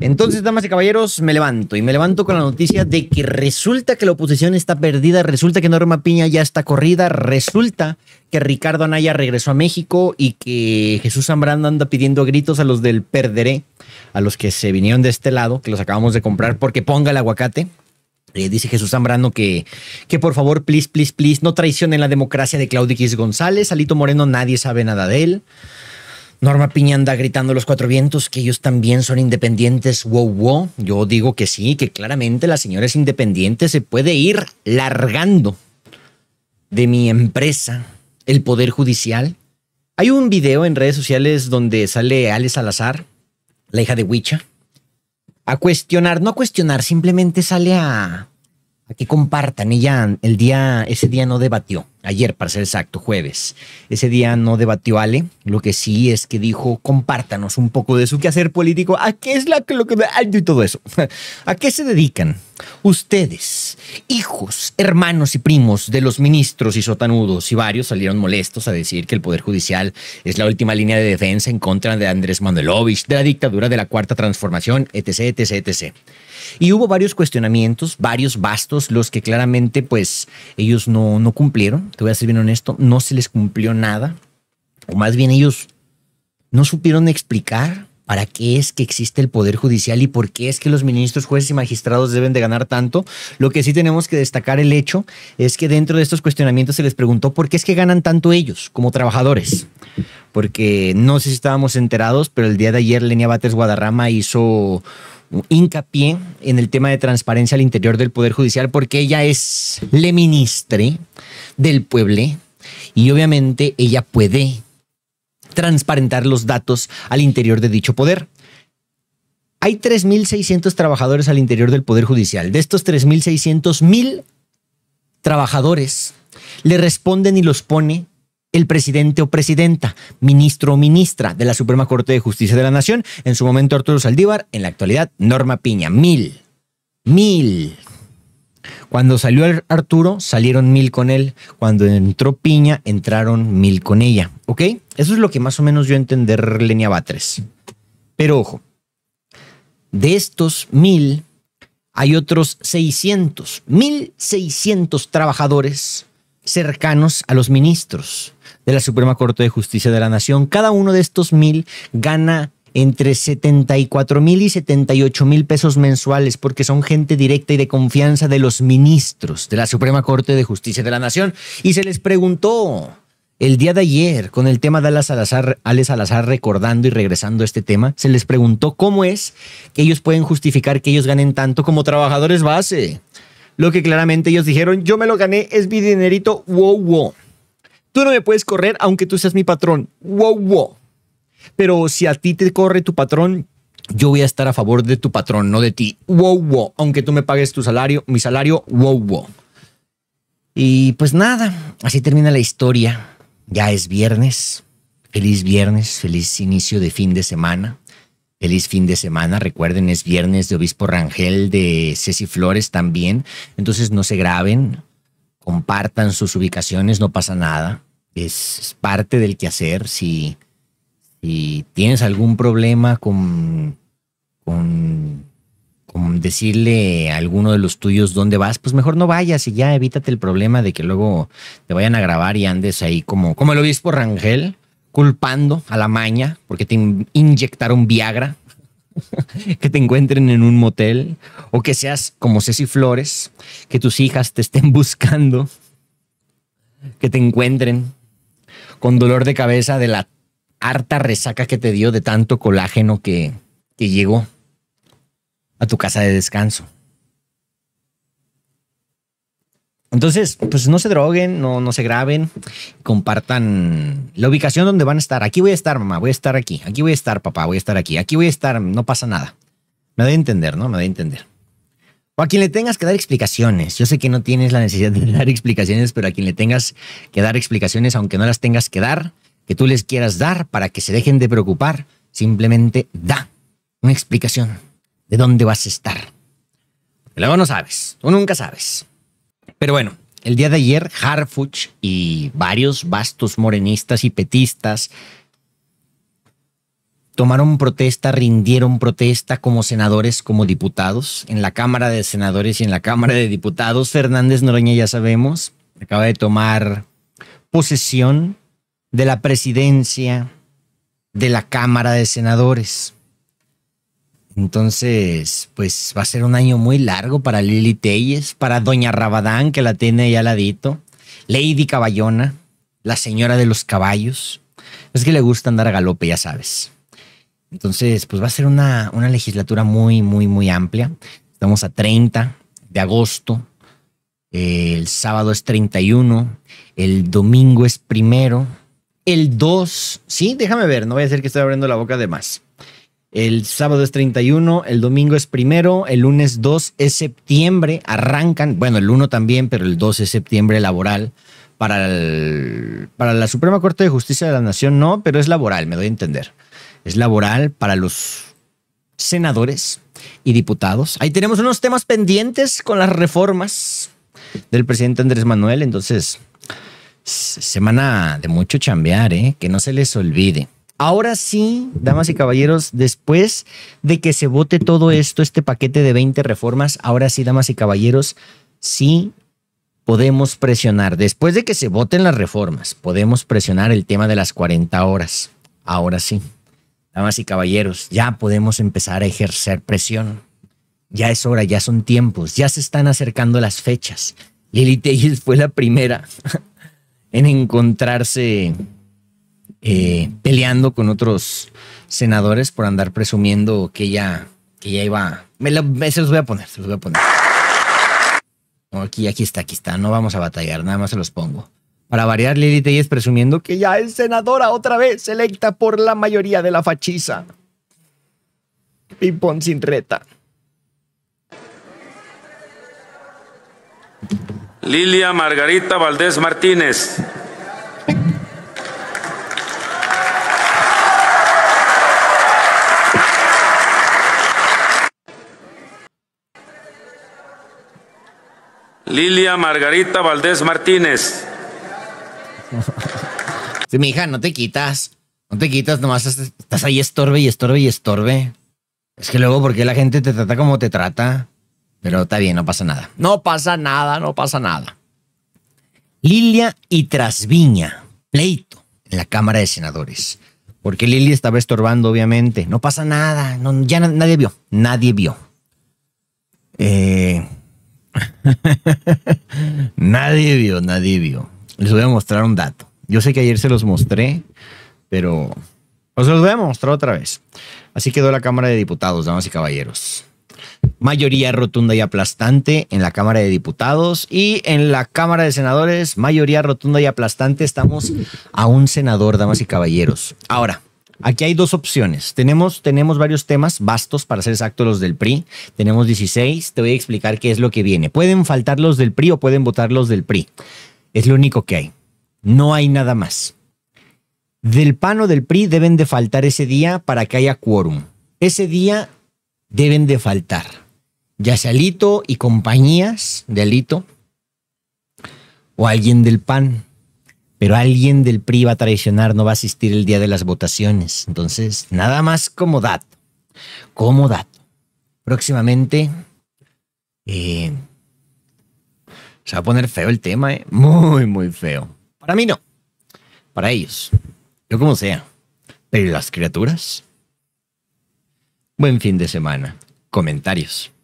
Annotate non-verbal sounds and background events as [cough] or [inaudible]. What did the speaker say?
Entonces, damas y caballeros, me levanto y me levanto con la noticia de que resulta que la oposición está perdida, resulta que Norma Piña ya está corrida, resulta que Ricardo Anaya regresó a México y que Jesús Zambrano anda pidiendo gritos a los del perderé, a los que se vinieron de este lado, que los acabamos de comprar porque ponga el aguacate. Eh, dice Jesús Zambrano que, que por favor, please, please, please, no traicionen la democracia de Claudio X González, Alito Moreno, nadie sabe nada de él. Norma Piña anda gritando los cuatro vientos que ellos también son independientes. Wow, wow. Yo digo que sí, que claramente la señora es independiente. Se puede ir largando de mi empresa, el Poder Judicial. Hay un video en redes sociales donde sale Alex Salazar, la hija de Huicha, a cuestionar, no a cuestionar, simplemente sale a, que compartan. Ella el día, ese día no debatió ayer para ser exacto, jueves. Ese día no debatió Ale, lo que sí es que dijo, compártanos un poco de su quehacer político, a qué es la, lo que... y todo eso. [laughs] ¿A qué se dedican ustedes, hijos, hermanos y primos de los ministros y sotanudos? Y varios salieron molestos a decir que el Poder Judicial es la última línea de defensa en contra de Andrés Manuelovich, de la dictadura de la Cuarta Transformación, etc., etc., etc. Y hubo varios cuestionamientos, varios bastos, los que claramente pues ellos no, no cumplieron te voy a ser bien honesto, no se les cumplió nada. O más bien ellos no supieron explicar ¿Para qué es que existe el Poder Judicial y por qué es que los ministros, jueces y magistrados deben de ganar tanto? Lo que sí tenemos que destacar el hecho es que dentro de estos cuestionamientos se les preguntó por qué es que ganan tanto ellos como trabajadores. Porque no sé si estábamos enterados, pero el día de ayer Lenia Bates Guadarrama hizo hincapié en el tema de transparencia al interior del Poder Judicial porque ella es le ministre del pueblo y obviamente ella puede transparentar los datos al interior de dicho poder. Hay 3.600 trabajadores al interior del Poder Judicial. De estos 3.600, mil trabajadores le responden y los pone el presidente o presidenta, ministro o ministra de la Suprema Corte de Justicia de la Nación, en su momento Arturo Saldívar, en la actualidad Norma Piña, mil, mil. Cuando salió Arturo, salieron mil con él. Cuando entró Piña, entraron mil con ella. ¿Ok? Eso es lo que más o menos yo entender Lenia tres, Pero ojo, de estos mil, hay otros 600, 1600 trabajadores cercanos a los ministros de la Suprema Corte de Justicia de la Nación. Cada uno de estos mil gana entre 74 mil y 78 mil pesos mensuales porque son gente directa y de confianza de los ministros de la Suprema Corte de Justicia de la Nación. Y se les preguntó, el día de ayer, con el tema de Alex Salazar, Salazar, recordando y regresando a este tema, se les preguntó cómo es que ellos pueden justificar que ellos ganen tanto como trabajadores base. Lo que claramente ellos dijeron, yo me lo gané, es mi dinerito, wow, wow. Tú no me puedes correr aunque tú seas mi patrón, wow, wow. Pero si a ti te corre tu patrón, yo voy a estar a favor de tu patrón, no de ti, wow, wow. Aunque tú me pagues tu salario, mi salario, wow, wow. Y pues nada, así termina la historia ya es viernes. Feliz viernes, feliz inicio de fin de semana. Feliz fin de semana. Recuerden, es viernes de Obispo Rangel, de Ceci Flores también. Entonces no se graben, compartan sus ubicaciones, no pasa nada. Es, parte del quehacer. Si, si tienes algún problema con, con como decirle a alguno de los tuyos dónde vas, pues mejor no vayas y ya evítate el problema de que luego te vayan a grabar y andes ahí como, como el obispo Rangel, culpando a la maña porque te inyectaron Viagra, [laughs] que te encuentren en un motel o que seas como Ceci Flores, que tus hijas te estén [laughs] buscando, que te encuentren con dolor de cabeza de la harta resaca que te dio de tanto colágeno que, que llegó a tu casa de descanso. Entonces, pues no se droguen, no, no se graben, compartan la ubicación donde van a estar. Aquí voy a estar, mamá, voy a estar aquí, aquí voy a estar, papá, voy a estar aquí, aquí voy a estar, no pasa nada. Me da a entender, ¿no? Me da a entender. O a quien le tengas que dar explicaciones. Yo sé que no tienes la necesidad de [laughs] dar explicaciones, pero a quien le tengas que dar explicaciones, aunque no las tengas que dar, que tú les quieras dar para que se dejen de preocupar, simplemente da una explicación de dónde vas a estar. pero luego no sabes, tú nunca sabes. Pero bueno, el día de ayer Harfuch y varios vastos morenistas y petistas tomaron protesta, rindieron protesta como senadores, como diputados, en la Cámara de Senadores y en la Cámara de Diputados. Fernández Noroña, ya sabemos, acaba de tomar posesión de la presidencia de la Cámara de Senadores. Entonces, pues va a ser un año muy largo para Lili Telles, para Doña Rabadán, que la tiene ya al ladito, Lady Caballona, la señora de los caballos. Es que le gusta andar a galope, ya sabes. Entonces, pues va a ser una, una legislatura muy, muy, muy amplia. Estamos a 30 de agosto. El sábado es 31. El domingo es primero. El 2. Sí, déjame ver, no voy a decir que estoy abriendo la boca de más. El sábado es 31, el domingo es primero, el lunes 2 es septiembre, arrancan, bueno, el 1 también, pero el 2 es septiembre laboral. Para, para la Suprema Corte de Justicia de la Nación no, pero es laboral, me doy a entender. Es laboral para los senadores y diputados. Ahí tenemos unos temas pendientes con las reformas del presidente Andrés Manuel, entonces, semana de mucho chambear, ¿eh? que no se les olvide. Ahora sí, damas y caballeros, después de que se vote todo esto, este paquete de 20 reformas, ahora sí, damas y caballeros, sí podemos presionar, después de que se voten las reformas, podemos presionar el tema de las 40 horas. Ahora sí, damas y caballeros, ya podemos empezar a ejercer presión. Ya es hora, ya son tiempos, ya se están acercando las fechas. Lili Taylor fue la primera [laughs] en encontrarse eh, peleando con otros senadores por andar presumiendo que ya que iba. se los voy a poner, se los voy a poner. aquí, aquí está, aquí está. No vamos a batallar, nada más se los pongo. Para variar, Lili es presumiendo que ya es senadora otra vez, electa por la mayoría de la fachiza. Pipón sin reta. Lilia Margarita Valdés Martínez. Lilia Margarita Valdés Martínez. Sí, mi hija, no te quitas. No te quitas, nomás estás ahí estorbe y estorbe y estorbe. Es que luego, porque la gente te trata como te trata? Pero está bien, no pasa nada. No pasa nada, no pasa nada. Lilia y Trasviña, pleito en la Cámara de Senadores. Porque Lilia estaba estorbando, obviamente. No pasa nada, ya nadie vio, nadie vio. Eh, [laughs] nadie vio, nadie vio. Les voy a mostrar un dato. Yo sé que ayer se los mostré, pero os los voy a mostrar otra vez. Así quedó la Cámara de Diputados, damas y caballeros. Mayoría rotunda y aplastante en la Cámara de Diputados y en la Cámara de Senadores, mayoría rotunda y aplastante. Estamos a un senador, damas y caballeros. Ahora, Aquí hay dos opciones. Tenemos, tenemos varios temas vastos, para ser exactos los del PRI. Tenemos 16. Te voy a explicar qué es lo que viene. Pueden faltar los del PRI o pueden votar los del PRI. Es lo único que hay. No hay nada más. Del PAN o del PRI deben de faltar ese día para que haya quórum. Ese día deben de faltar. Ya sea Alito y compañías de Alito o alguien del PAN pero alguien del PRI va a traicionar, no va a asistir el día de las votaciones. Entonces, nada más como dato, como dato. Próximamente eh, se va a poner feo el tema, eh. muy, muy feo. Para mí no, para ellos, yo como sea. Pero las criaturas? Buen fin de semana. Comentarios.